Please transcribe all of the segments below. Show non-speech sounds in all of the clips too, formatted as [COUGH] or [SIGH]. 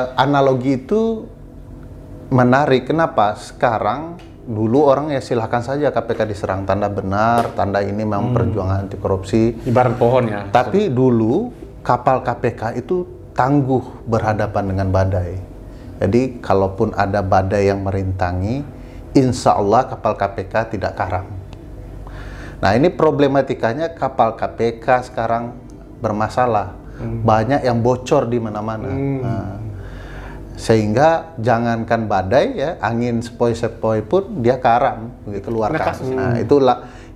Analogi itu menarik. Kenapa? Sekarang dulu orang ya silahkan saja KPK diserang tanda benar, tanda ini memang hmm. perjuangan anti korupsi. Ibarat pohon ya. Tapi dulu kapal KPK itu tangguh berhadapan dengan badai. Jadi kalaupun ada badai yang merintangi, insya Allah kapal KPK tidak karam. Nah ini problematikanya kapal KPK sekarang bermasalah. Hmm. Banyak yang bocor di mana-mana. Hmm. Nah, sehingga jangankan badai ya angin sepoi-sepoi pun dia karam begitu keluar Nah, hmm. itu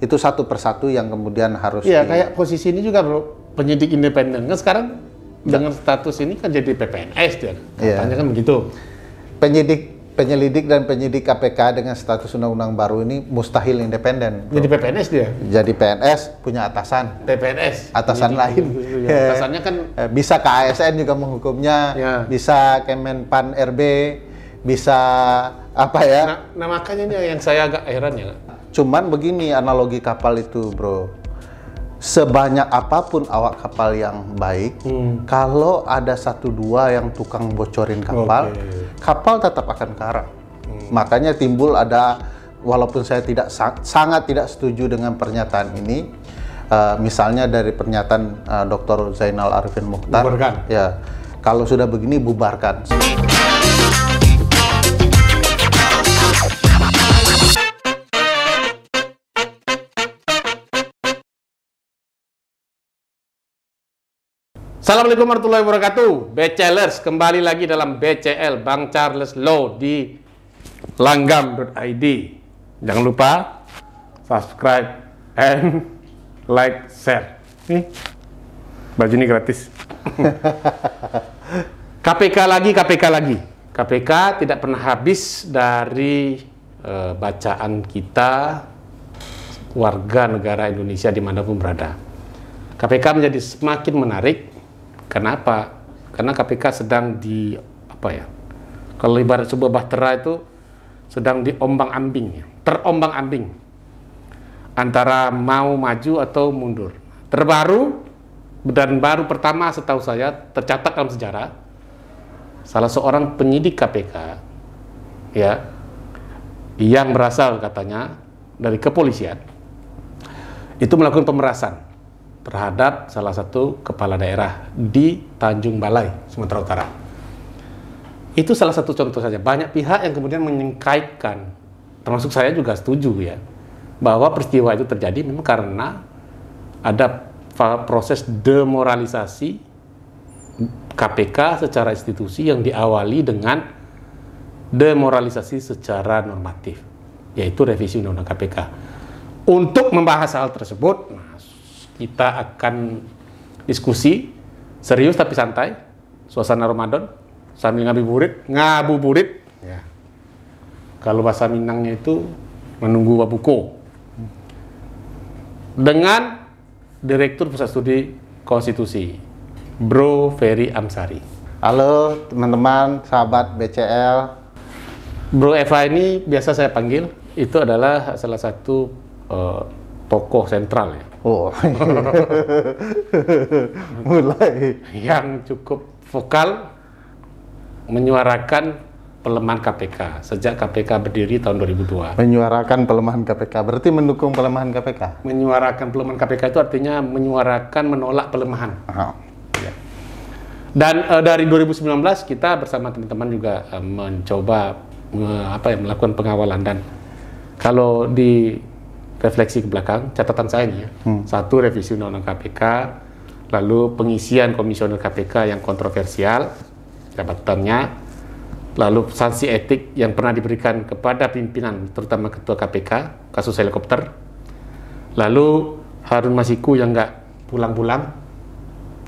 itu satu persatu yang kemudian harus ya di... kayak posisi ini juga bro penyidik independen kan sekarang ya. dengan status ini kan jadi PPNS dia. Iya. Katanya ya. kan begitu. Penyidik penyelidik dan penyidik KPK dengan status undang-undang baru ini mustahil independen. Jadi PPNS dia. Jadi PNS punya atasan. PPNS. Atasan penyidik. lain. Iya, kan eh, bisa KASN juga menghukumnya, ya. bisa Kemenpan RB, bisa apa ya? Nah, nah makanya ini yang saya agak heran ya. Cuman begini analogi kapal itu, Bro sebanyak apapun awak kapal yang baik, hmm. kalau ada satu dua yang tukang bocorin kapal, okay. kapal tetap akan karam. Hmm. Makanya timbul ada, walaupun saya tidak sangat tidak setuju dengan pernyataan ini, uh, misalnya dari pernyataan uh, eh, Dr. Zainal Arifin Mukhtar bubarkan. ya kalau sudah begini bubarkan Assalamualaikum warahmatullahi wabarakatuh BCLers kembali lagi dalam BCL Bang Charles Law di langgam.id jangan lupa subscribe and like, share. Nih, baju ini gratis. KPK [LAUGHS] lagi, KPK lagi. KPK tidak pernah habis dari e, bacaan kita warga negara Indonesia dimanapun berada. KPK menjadi semakin menarik. Kenapa? Karena KPK sedang di apa ya? Kalau ibarat sebuah bahtera itu sedang diombang ambing, ya. terombang ambing antara mau maju atau mundur. Terbaru dan baru pertama setahu saya tercatat dalam sejarah salah seorang penyidik KPK ya yang berasal katanya dari kepolisian itu melakukan pemerasan terhadap salah satu kepala daerah di Tanjung Balai, Sumatera Utara. Itu salah satu contoh saja. Banyak pihak yang kemudian menyengkaikan, termasuk saya juga setuju ya, bahwa peristiwa itu terjadi memang karena ada proses demoralisasi KPK secara institusi yang diawali dengan demoralisasi secara normatif, yaitu revisi Undang-Undang KPK. Untuk membahas hal tersebut, kita akan diskusi serius tapi santai, suasana Ramadan, sambil ngabuburit, ngabuburit. Ya. Kalau bahasa Minangnya itu menunggu wabuko dengan Direktur Pusat Studi Konstitusi, Bro Ferry Amsari. Halo teman-teman, sahabat BCL. Bro Eva ini biasa saya panggil, itu adalah salah satu uh, tokoh sentral ya. Oh. [LAUGHS] Mulai. Yang cukup vokal menyuarakan pelemahan KPK sejak KPK berdiri tahun 2002. Menyuarakan pelemahan KPK berarti mendukung pelemahan KPK. Menyuarakan pelemahan KPK itu artinya menyuarakan menolak pelemahan. Oh. Ya. Dan uh, dari 2019 kita bersama teman-teman juga uh, mencoba e, apa ya melakukan pengawalan dan kalau di refleksi ke belakang catatan saya ini ya. Hmm. Satu revisi undang-undang KPK, lalu pengisian komisioner KPK yang kontroversial jabatannya lalu sanksi etik yang pernah diberikan kepada pimpinan, terutama ketua KPK, kasus helikopter, lalu Harun Masiku yang nggak pulang-pulang,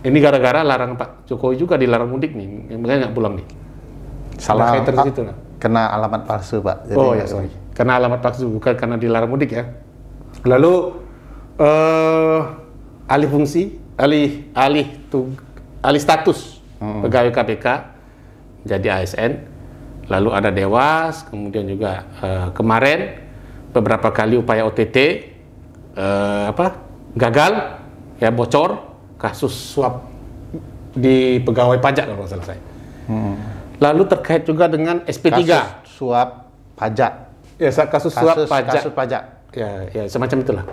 ini gara-gara larang Pak Jokowi juga dilarang mudik nih, makanya nggak pulang nih. Salah nah, situ, kena alamat palsu Pak. Jadi oh ya, sorry. Kena alamat palsu bukan karena dilarang mudik ya. Lalu eh, alih fungsi, alih alih tuh alih status hmm. pegawai KPK jadi ASN lalu ada Dewas, kemudian juga uh, kemarin beberapa kali upaya OTT uh, eh, apa gagal ya bocor kasus suap di pegawai pajak kalau selesai. Hmm. Lalu terkait juga dengan SP3 kasus suap pajak. Ya kasus, kasus suap pajak. Kasus pajak. Ya, ya semacam itulah.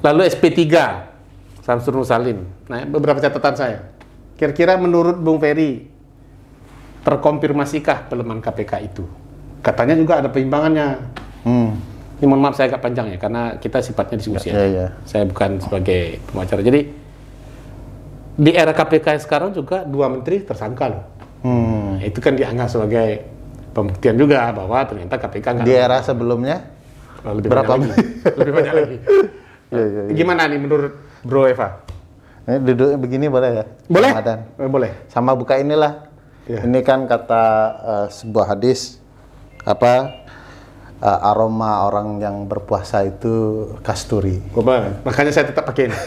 Lalu SP3 Samsur Nusalin. Nah, beberapa catatan saya. Kira-kira menurut Bung Ferry terkonfirmasikah pelemahan KPK itu? Katanya juga ada perimbangannya. Hmm. Ini mohon maaf saya agak panjang ya, karena kita sifatnya diskusi ya. ya. ya. ya. Saya bukan sebagai pembicara. Jadi di era KPK sekarang juga dua menteri tersangka loh. Hmm. Nah, itu kan dianggap sebagai pembuktian juga bahwa ternyata KPK nggak... di era sebelumnya lebih berapa banyak lagi. lebih banyak lagi. [LAUGHS] ya, ya, ya. Gimana nih menurut Bro Eva? Ini duduk begini boleh ya? Boleh. Ramadan. Eh, boleh. Sama buka inilah Yeah. Ini kan kata uh, sebuah hadis apa uh, aroma orang yang berpuasa itu kasturi. Coba, makanya saya tetap pakai ini. [LAUGHS]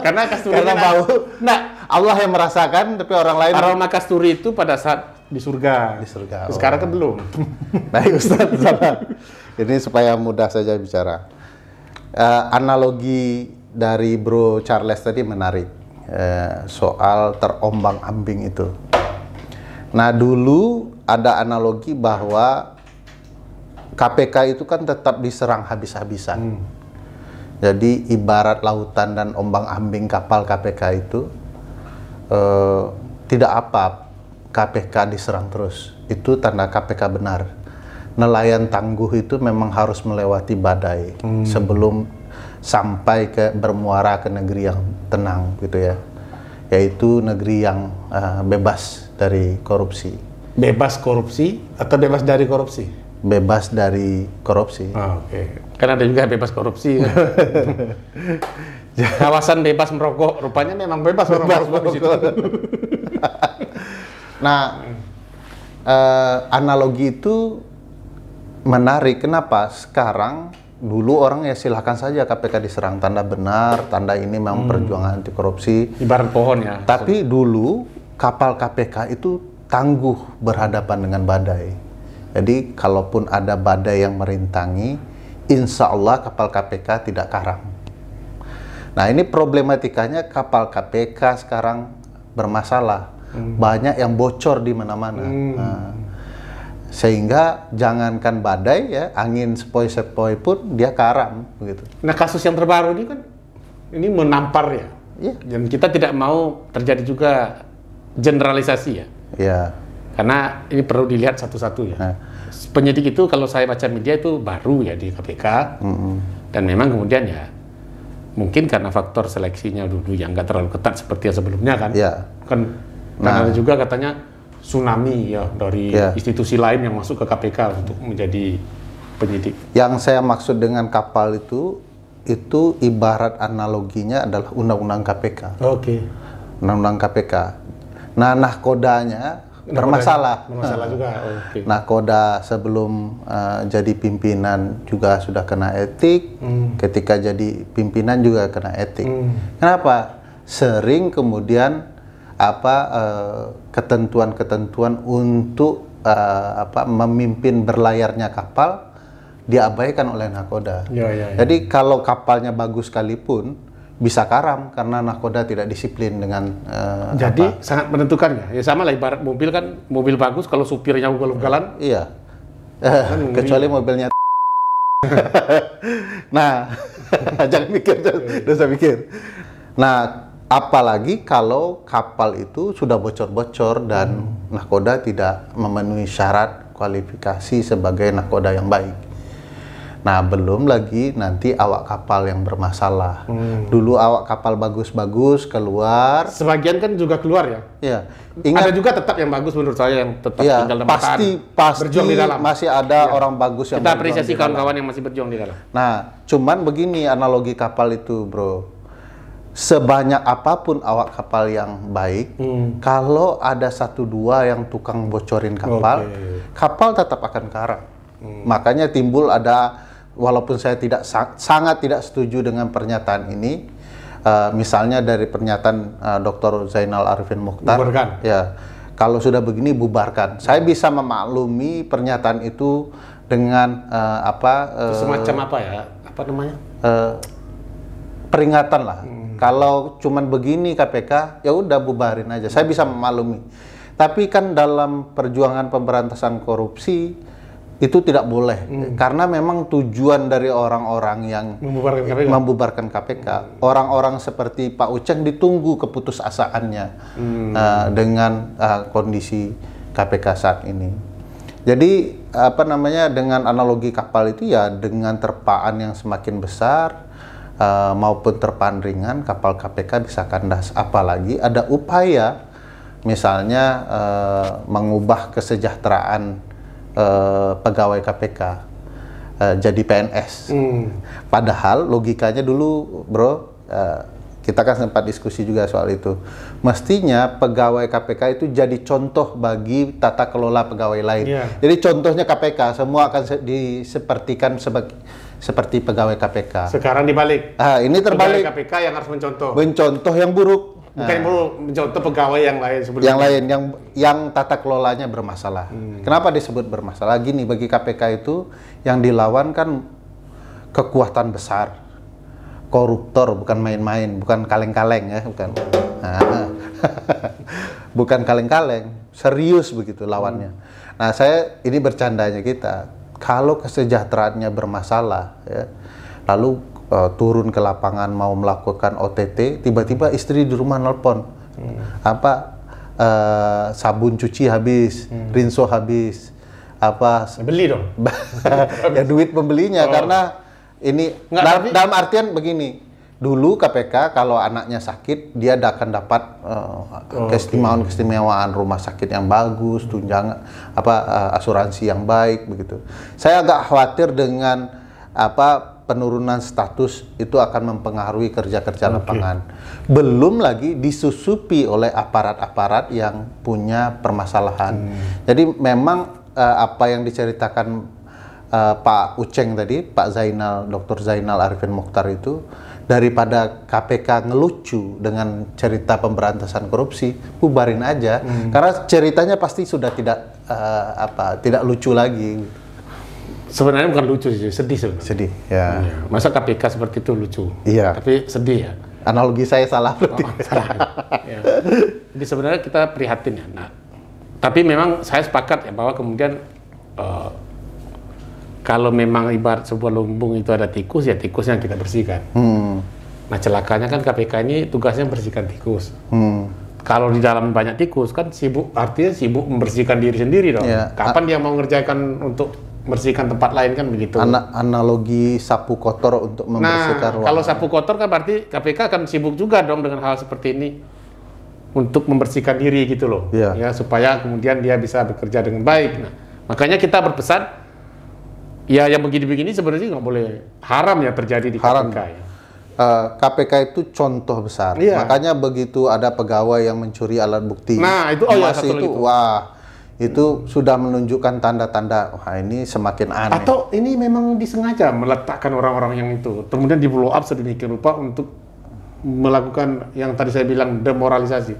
Karena kasturi karena kan bau. Nah, Allah yang merasakan tapi orang lain aroma kasturi itu pada saat di surga. Di surga. Oh. Sekarang kan belum. [LAUGHS] Baik Ustaz, sabar. Ini supaya mudah saja bicara. Uh, analogi dari Bro Charles tadi menarik Eh, soal terombang-ambing itu. Nah, dulu ada analogi bahwa KPK itu kan tetap diserang habis-habisan. Hmm. Jadi ibarat lautan dan ombang-ambing kapal KPK itu eh, tidak apa KPK diserang terus. Itu tanda KPK benar nelayan tangguh itu memang harus melewati badai hmm. sebelum sampai ke bermuara ke negeri yang tenang gitu ya yaitu negeri yang uh, bebas dari korupsi bebas korupsi atau bebas dari korupsi bebas dari korupsi oh, oke okay. kan ada juga bebas korupsi ya. [LAUGHS] kawasan bebas merokok rupanya memang bebas, bebas orang merokok [LAUGHS] nah uh, analogi itu menarik kenapa sekarang dulu orang ya silahkan saja KPK diserang tanda benar tanda ini memang hmm. perjuangan anti korupsi ibarat pohon ya tapi so. dulu kapal KPK itu tangguh berhadapan dengan badai jadi kalaupun ada badai yang merintangi insya Allah kapal KPK tidak karam nah ini problematikanya kapal KPK sekarang bermasalah hmm. banyak yang bocor di mana-mana hmm. nah, sehingga jangankan badai ya angin sepoi-sepoi pun dia karam begitu. Nah kasus yang terbaru ini kan ini menampar ya. Yeah. Dan kita tidak mau terjadi juga generalisasi ya. Yeah. Karena ini perlu dilihat satu-satu ya. Nah. Penyidik itu kalau saya baca media itu baru ya di KPK. Mm -hmm. Dan memang kemudian ya mungkin karena faktor seleksinya dulu yang nggak terlalu ketat seperti yang sebelumnya kan. Yeah. Kan nah. karena juga katanya tsunami ya dari ya. institusi lain yang masuk ke KPK untuk menjadi penyidik. Yang saya maksud dengan kapal itu itu ibarat analoginya adalah undang-undang KPK. Oke. Okay. Undang-undang KPK. Nah, nahkodanya Nah, bermasalah. Bermasalah juga. Okay. Nah, Koda sebelum uh, jadi pimpinan juga sudah kena etik. Hmm. Ketika jadi pimpinan juga kena etik. Hmm. Kenapa? Sering kemudian apa eh, ketentuan-ketentuan uh, untuk uh, apa memimpin berlayarnya kapal diabaikan oleh nakoda. Ya, ya, ya. Jadi kalau kapalnya bagus sekalipun bisa karam karena nakoda tidak disiplin dengan uh, Jadi apa. sangat menentukan ya. Ya sama lah ibarat mobil kan mobil bagus kalau supirnya ugal-ugalan. Iya. Kan [LAUGHS] kecuali mobilnya [LAUGHS] Nah, [LAUGHS] jangan mikir, jangan iya, iya. mikir. Nah, Apalagi kalau kapal itu sudah bocor-bocor dan hmm. nakoda tidak memenuhi syarat kualifikasi sebagai nakoda yang baik. Nah, belum lagi nanti awak kapal yang bermasalah. Hmm. Dulu awak kapal bagus-bagus keluar. Sebagian kan juga keluar ya? Iya. Ingat, ada juga tetap yang bagus menurut saya yang tetap iya, tinggal pasti pasti berjuang di dalam. masih ada iya. orang bagus yang Kita apresiasi kawan-kawan yang masih berjuang di dalam. Nah, cuman begini analogi kapal itu, Bro sebanyak apapun awak kapal yang baik, hmm. kalau ada satu dua yang tukang bocorin kapal, okay. kapal tetap akan karang. Hmm. Makanya timbul ada, walaupun saya tidak sangat tidak setuju dengan pernyataan ini, uh, misalnya dari pernyataan uh, eh, Dr. Zainal Arifin Mukhtar, bubarkan. ya kalau sudah begini bubarkan. Saya bisa memaklumi pernyataan itu dengan uh, apa? Uh, Semacam apa ya? Apa namanya? Uh, peringatan lah. Hmm Hmm. Kalau cuman begini KPK, ya udah bubarin aja. Saya bisa memaklumi. Tapi kan dalam perjuangan pemberantasan korupsi itu tidak boleh hmm. karena memang tujuan dari orang-orang yang membubarkan KPK, membubarkan KPK hmm. orang-orang seperti Pak Uceng ditunggu keputusasaannya hmm. uh, dengan uh, kondisi KPK saat ini. Jadi apa namanya dengan analogi kapal itu ya dengan terpaan yang semakin besar uh, maupun terpanringan kapal KPK bisa kandas. Apalagi ada upaya misalnya uh, mengubah kesejahteraan uh, pegawai KPK uh, jadi PNS. Hmm. Padahal logikanya dulu, bro. Uh, kita kan sempat diskusi juga soal itu. Mestinya pegawai KPK itu jadi contoh bagi tata kelola pegawai lain. Yeah. Jadi contohnya KPK semua akan disepertikan sebagai seperti pegawai KPK. Sekarang dibalik. Ah, ini terbalik. Pegawai KPK yang harus mencontoh. Mencontoh yang buruk. Bukan ah. buruk, mencontoh pegawai yang lain sebelumnya. Yang lain, yang yang tata kelolanya bermasalah. Hmm. Kenapa disebut bermasalah? Gini, bagi KPK itu yang dilawan kan kekuatan besar, koruptor, bukan main-main, bukan kaleng-kaleng ya, bukan. Ah. [LAUGHS] bukan kaleng-kaleng, serius begitu lawannya. Hmm. Nah, saya ini bercandanya kita kalau kesejahteraannya bermasalah, ya, lalu uh, turun ke lapangan mau melakukan OTT, tiba-tiba istri di rumah nelpon, hmm. apa uh, sabun cuci habis, hmm. rinso habis, apa beli dong, [LAUGHS] [LAUGHS] ya duit pembelinya oh. karena ini Nggak, dalam, dalam artian begini, dulu KPK kalau anaknya sakit dia akan dapat uh, keistimewaan rumah sakit yang bagus tunjangan apa uh, asuransi yang baik begitu saya agak khawatir dengan apa penurunan status itu akan mempengaruhi kerja-kerja okay. lapangan belum lagi disusupi oleh aparat-aparat yang punya permasalahan hmm. jadi memang uh, apa yang diceritakan uh, Pak Uceng tadi Pak Zainal Dr Zainal Arifin Mukhtar itu daripada KPK ngelucu dengan cerita pemberantasan korupsi, bubarin aja. Hmm. Karena ceritanya pasti sudah tidak uh, apa, tidak lucu lagi. Sebenarnya bukan lucu sih, sedih sebenarnya. Sedih, ya. Iya. Masa KPK seperti itu lucu? Iya. Tapi sedih ya. Analogi saya salah oh, berarti. Oh, [LAUGHS] ya. Jadi sebenarnya kita prihatin ya. Nah, tapi memang saya sepakat ya bahwa kemudian uh, kalau memang ibarat sebuah lumbung itu ada tikus ya tikus yang kita bersihkan. Hmm. Nah celakanya kan KPK ini tugasnya bersihkan tikus. Hmm. Kalau di dalam banyak tikus kan sibuk artinya sibuk membersihkan diri sendiri dong. Ya. Kapan A dia mau mengerjakan untuk membersihkan tempat lain kan begitu. Ana analogi sapu kotor untuk nah, membersihkan nah, ruang. kalau sapu kotor kan berarti KPK akan sibuk juga dong dengan hal seperti ini untuk membersihkan diri gitu loh. Ya, ya supaya kemudian dia bisa bekerja dengan baik. Nah, makanya kita berpesan ya yang begini-begini sebenarnya nggak boleh haram ya terjadi di haram. KPK ya. Uh, eh, KPK itu contoh besar, yeah. makanya begitu ada pegawai yang mencuri alat bukti, nah itu oh ya satu itu, itu wah itu hmm. sudah menunjukkan tanda-tanda wah ini semakin aneh. Atau ini memang disengaja meletakkan orang-orang yang itu, kemudian di blow up sedemikian rupa untuk melakukan yang tadi saya bilang demoralisasi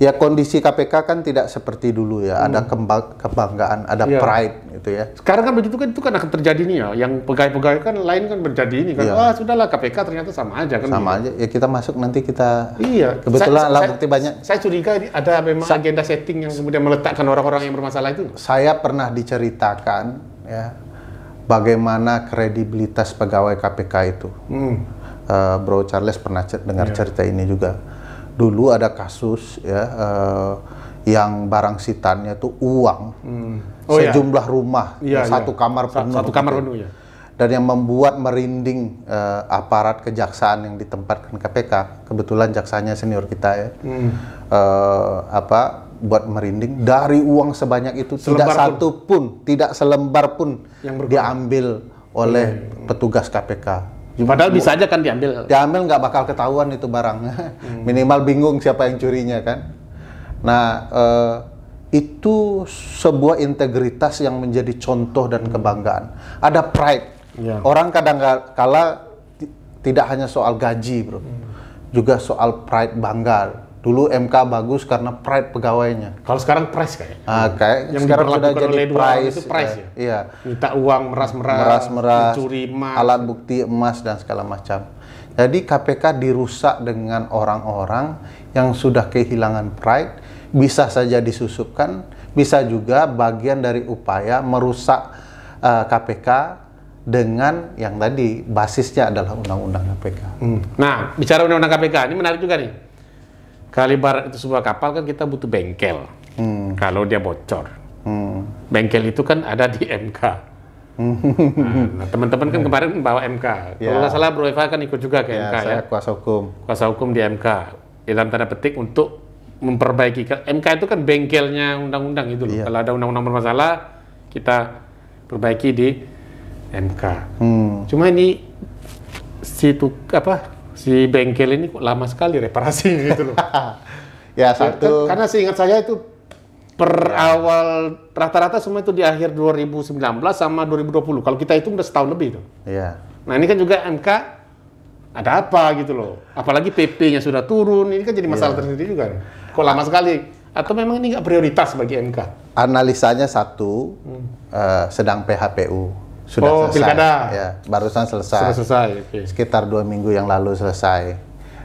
ya kondisi KPK kan tidak seperti dulu ya, hmm. ada kembang, kebanggaan, ada yeah. pride gitu ya. Sekarang kan begitu kan itu kan akan terjadi nih ya, yang pegawai-pegawai kan lain kan terjadi ini kan, yeah. Iya. oh sudahlah KPK ternyata sama aja kan. Sama gitu. aja, ya kita masuk nanti kita. Iya. Kebetulan saya, bukti banyak. Saya curiga ini ada memang Sa agenda setting yang kemudian meletakkan orang-orang yang bermasalah itu. Saya pernah diceritakan ya bagaimana kredibilitas pegawai KPK itu. Hmm. Uh, Bro Charles pernah dengar yeah. cerita ini juga dulu ada kasus ya uh, yang barang sitannya itu uang hmm. oh, iya. sejumlah iya. rumah ya, iya, satu kamar penuh satu kamar penuh ya dan yang membuat merinding uh, aparat kejaksaan yang ditempatkan KPK kebetulan jaksanya senior kita ya hmm. uh, apa buat merinding dari uang sebanyak itu selembar tidak satu pun tidak selembar pun yang diambil oleh hmm. petugas KPK Padahal bisa aja kan diambil. Diambil nggak bakal ketahuan itu barangnya, [LAUGHS] Hmm. Minimal bingung siapa yang curinya kan. Nah, eh, itu sebuah integritas yang menjadi contoh dan hmm. kebanggaan. Ada pride. Ya. Orang kadang kala tidak hanya soal gaji, Bro. Hmm. Juga soal pride bangga Dulu MK bagus karena pride pegawainya. Kalau sekarang price kayaknya. Ah, kayak yang sekarang sudah jadi oleh price, itu price ya. ya. Iya. Minta uang meras-meras, meras-meras, mencuri emas, alat bukti emas dan segala macam. Jadi KPK dirusak dengan orang-orang yang sudah kehilangan pride, bisa saja disusupkan, bisa juga bagian dari upaya merusak uh, eh, KPK dengan yang tadi basisnya adalah undang-undang KPK. Hmm. Nah, bicara undang-undang KPK ini menarik juga nih. Kalibar itu sebuah kapal kan kita butuh bengkel. Hmm. Kalau dia bocor. Hmm. Bengkel itu kan ada di MK. [LAUGHS] nah, teman-teman kan kemarin bawa MK. Yeah. Kalau ya. nggak salah Bro Eva kan ikut juga ke yeah, MK ya. saya ya. kuasa hukum. Kuasa hukum di MK. Dalam tanda petik untuk memperbaiki MK itu kan bengkelnya undang-undang itu loh. Iya. Kalau ada undang-undang bermasalah, kita perbaiki di MK. Hmm. Cuma ini situ apa si bengkel ini kok lama sekali reparasi gitu loh. [LAUGHS] ya kan- satu. Kan- karena seingat saya itu per ya. awal rata-rata semua itu di akhir 2019 sama 2020. Kalau kita itu udah setahun lebih itu. Iya. Nah ini kan juga MK ada apa gitu loh. Apalagi PP-nya sudah turun, ini kan jadi iya. masalah ya. tersendiri juga. Kok lama sekali? Atau memang ini nggak prioritas bagi MK? Analisanya satu, hmm. uh, sedang PHPU sudah oh, selesai. pilkada. Ya, barusan selesai. Sudah selesai. Okay. Sekitar dua minggu yang lalu selesai.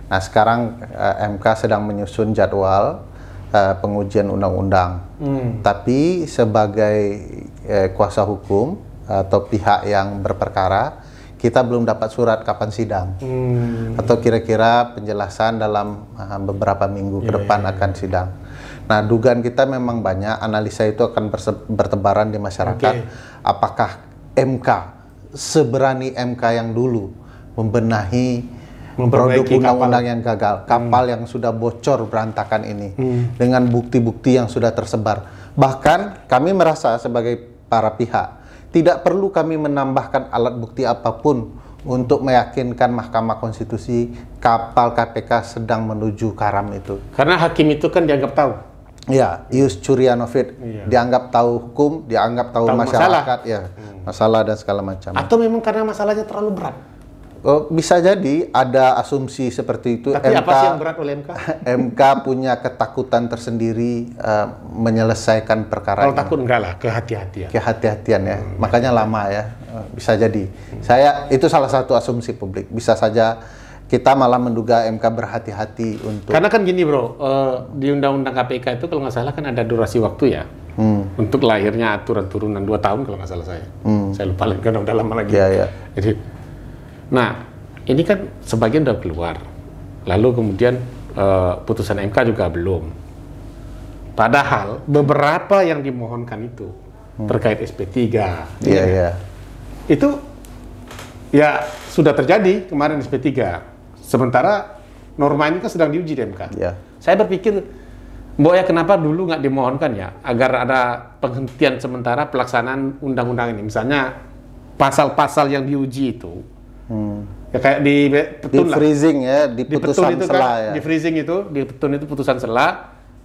Nah, sekarang uh, eh, MK sedang menyusun jadwal uh, pengujian undang-undang. Hmm. Tapi sebagai uh, kuasa hukum atau pihak yang berperkara, kita belum dapat surat kapan sidang hmm. atau kira-kira penjelasan dalam uh, beberapa minggu yeah, ke iya, depan yeah, yeah. akan iya. sidang. Nah, dugaan kita memang banyak analisa itu akan bertebaran di masyarakat. Okay. Apakah MK seberani MK yang dulu membenahi produk undang-undang yang gagal, hmm. kapal hmm. yang sudah bocor berantakan ini hmm. dengan bukti-bukti yang sudah tersebar. Bahkan kami merasa sebagai para pihak tidak perlu kami menambahkan alat bukti apapun untuk meyakinkan Mahkamah Konstitusi kapal KPK sedang menuju karam itu. Karena hakim itu kan dianggap tahu. Ya, Ius Curianovit iya. dianggap tahu hukum, dianggap tahu, tahu masyarakat, masalah. Kan? ya hmm. masalah dan segala macam. Atau memang karena masalahnya terlalu berat? Oh, bisa jadi ada asumsi seperti itu. Tapi MK, apa sih yang berat oleh MK? [LAUGHS] MK punya ketakutan tersendiri uh, menyelesaikan perkara. Kalau takut enggak lah, kehati-hatian. Kehati-hatian ya, hmm, makanya lama ya, eh, bisa jadi. Hmm. Saya itu salah satu asumsi publik. Bisa saja kita malah menduga MK berhati-hati untuk karena kan gini bro uh, di undang-undang KPK itu kalau nggak salah kan ada durasi waktu ya hmm. untuk lahirnya aturan turunan dua tahun kalau nggak salah saya hmm. saya lupa lagi karena udah lama lagi ya, ya. jadi nah ini kan sebagian udah keluar lalu kemudian uh, putusan MK juga belum padahal beberapa yang dimohonkan itu hmm. terkait SP3 iya yeah, ya. Kan? Iya. itu ya sudah terjadi kemarin SP3 Sementara norma ini kan sedang diuji di MK. Ya. Saya berpikir, Mbok ya kenapa dulu nggak dimohonkan ya agar ada penghentian sementara pelaksanaan undang-undang ini. Misalnya pasal-pasal yang diuji itu, hmm. ya kayak di petun di lah. ya, di putusan di kan, sela kan, ya. Di freezing itu, di petun itu putusan sela.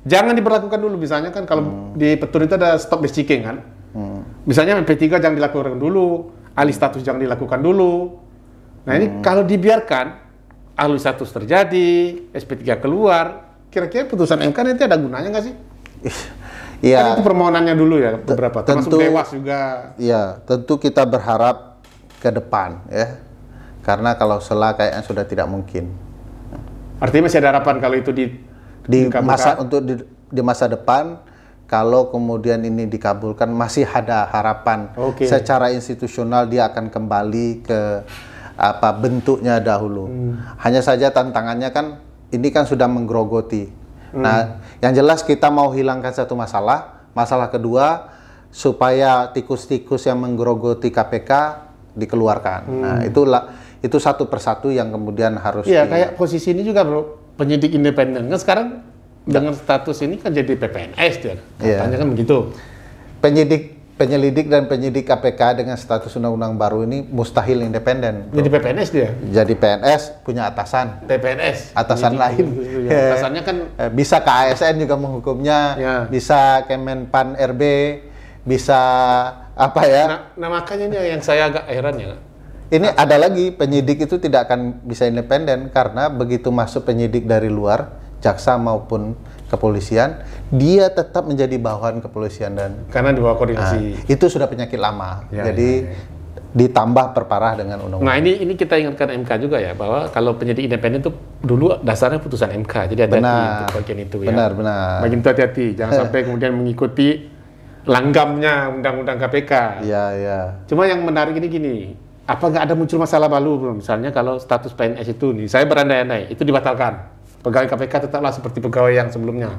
Jangan diberlakukan dulu misalnya kan kalau hmm. di petun itu ada stop besticking kan. Hmm. Misalnya MP3 jangan dilakukan dulu, alih status jangan dilakukan dulu. Nah ini hmm. kalau dibiarkan ahli status terjadi, SP3 keluar, kira-kira putusan MK nanti ada gunanya nggak sih? [LAUGHS] Iya. Kan itu permohonannya dulu ya beberapa, termasuk tentu, Dewas juga. Iya, tentu kita berharap ke depan ya. Karena kalau selah kayaknya sudah tidak mungkin. Artinya masih ada harapan kalau itu di di dikabulkan. masa untuk di, di masa depan kalau kemudian ini dikabulkan masih ada harapan okay. secara institusional dia akan kembali ke apa bentuknya dahulu. Hmm. Hanya saja tantangannya kan ini kan sudah menggerogoti. Hmm. Nah, yang jelas kita mau hilangkan satu masalah, masalah kedua supaya tikus-tikus yang menggerogoti KPK dikeluarkan. Hmm. Nah, itulah itu satu persatu yang kemudian harus Iya, di... kayak posisi ini juga bro, penyidik independen. Nah, sekarang ya. dengan status ini kan jadi PPNS dia. Iya. Katanya kan begitu. Penyidik penyelidik dan penyidik KPK dengan status undang-undang baru ini mustahil independen. Jadi PPNS dia. Jadi PNS punya atasan. PPNS. Atasan jadi, lain. Ya. Atasannya kan eh, bisa ke juga menghukumnya, ya. bisa Kemenpan RB, bisa apa ya? Nah, nah makanya yang saya agak heran ya. Ini ada lagi penyidik itu tidak akan bisa independen karena begitu masuk penyidik dari luar, jaksa maupun kepolisian, dia tetap menjadi bawahan kepolisian dan karena di bawah koordinasi. Nah, itu sudah penyakit lama. Ya, Jadi ya, ya. ditambah perparah dengan undang-undang. Nah, ini ini kita ingatkan MK juga ya bahwa kalau penyidik independen itu dulu dasarnya putusan MK. Jadi ada hati bagian itu ya. Benar, benar. Bagian itu hati-hati, jangan [LAUGHS] sampai kemudian mengikuti langgamnya undang-undang KPK. Iya, iya. Cuma yang menarik ini gini, apa nggak ada muncul masalah baru Misalnya kalau status PNS itu nih, saya berandai-andai, itu dibatalkan pegawai KPK tetaplah seperti pegawai yang sebelumnya,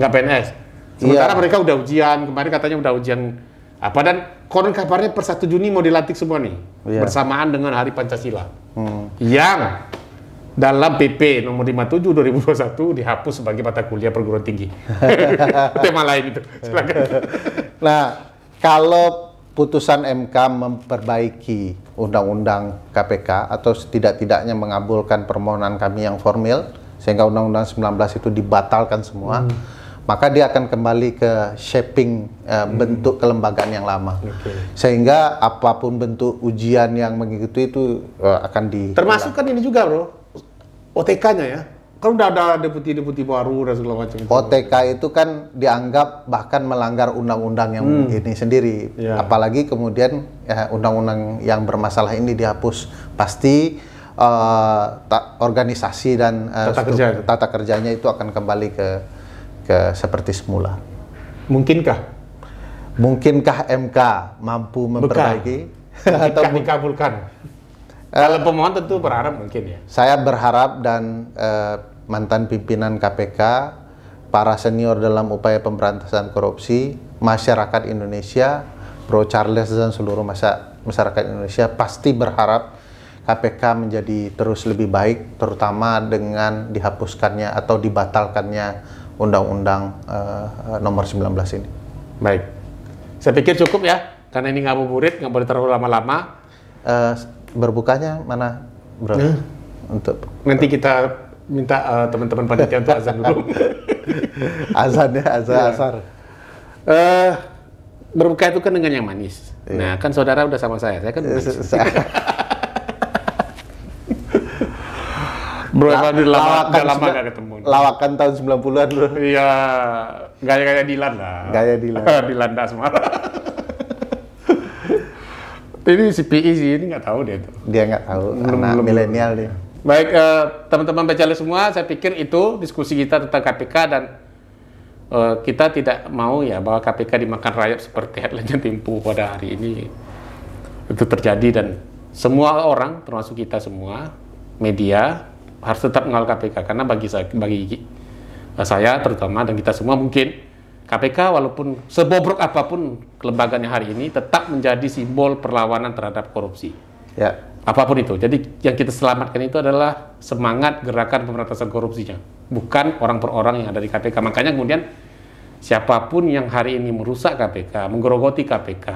nggak PNS. Sementara yeah. mereka udah ujian kemarin katanya udah ujian apa dan konon kabarnya per 1 Juni mau dilantik semua nih yeah. bersamaan dengan Hari Pancasila hmm. yang dalam PP nomor 57 2021 dihapus sebagai mata kuliah perguruan tinggi. [LAUGHS] Tema lain itu. Silakan. [LAUGHS] nah, kalau putusan MK memperbaiki undang-undang KPK atau setidak-tidaknya mengabulkan permohonan kami yang formil, sehingga Undang-Undang 19 itu dibatalkan semua, hmm. maka dia akan kembali ke shaping uh, hmm. bentuk kelembagaan yang lama. Okay. Sehingga apapun bentuk ujian yang mengikuti itu uh, akan di. Termasuk kan ini juga bro, OTK-nya ya. Kan udah ada deputi-deputi baru dan segala macam. Itu. OTK itu kan dianggap bahkan melanggar undang-undang yang hmm. ini sendiri. Yeah. Apalagi kemudian eh, undang-undang ya, yang bermasalah ini dihapus pasti uh, ta, organisasi dan uh, tata, kerja. tata kerjanya itu akan kembali ke ke seperti semula. Mungkinkah? Mungkinkah MK mampu memperbaiki [LAUGHS] atau dikabulkan? Kalau eh, pemohon tentu berharap mungkin ya. Saya berharap dan eh, mantan pimpinan KPK, para senior dalam upaya pemberantasan korupsi, masyarakat Indonesia, Bro Charles dan seluruh masa, masyarakat Indonesia pasti berharap KPK menjadi terus lebih baik, terutama dengan dihapuskannya atau dibatalkannya Undang-Undang uh, Nomor 19 ini. Baik, saya pikir cukup ya, karena ini nggak mau murid, nggak boleh terlalu lama-lama. Uh, berbukanya mana, Bro? Hmm. Untuk nanti kita minta uh, teman-teman panitia untuk azan dulu. [LAUGHS] azan ya, azan. Ya. Asar. Uh, berbuka itu kan dengan yang manis. Iya. Nah, kan saudara udah sama saya, saya kan iya, manis. Bro, La lama, lawakan lama gak ketemu. Lawakan tahun 90-an lu. Iya, gaya-gaya Dilan lah. Gaya Dilan. [LAUGHS] Dilan dah semua. ini si PI e sih, ini nggak tahu dia itu. Dia nggak tahu, belum, anak milenial dia. Baik, eh, teman-teman pecalis semua, saya pikir itu diskusi kita tentang KPK dan eh, kita tidak mau ya bahwa KPK dimakan rayap seperti headline Timpu pada hari ini. Itu terjadi dan semua orang, termasuk kita semua, media, harus tetap mengawal KPK karena bagi saya, bagi saya terutama dan kita semua mungkin KPK walaupun sebobrok apapun kelembagaannya hari ini tetap menjadi simbol perlawanan terhadap korupsi. Ya. Apapun itu. Jadi yang kita selamatkan itu adalah semangat gerakan pemberantasan korupsinya, bukan orang per orang yang ada di KPK. Makanya kemudian siapapun yang hari ini merusak KPK, menggerogoti KPK,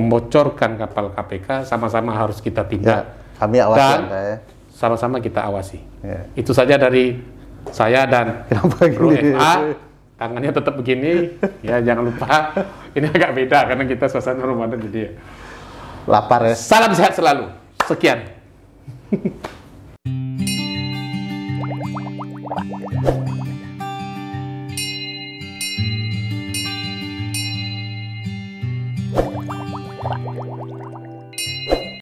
membocorkan kapal KPK sama-sama harus kita tindak. Ya, kami awasi Dan, ya, ya sama-sama kita awasi. Yeah. Itu saja dari saya dan Bro [LAUGHS] FA. Tangannya tetap begini, [LAUGHS] ya jangan lupa. Ini agak beda karena kita suasana Ramadan jadi ya. Lapar ya. Salam sehat selalu. Sekian. [LAUGHS]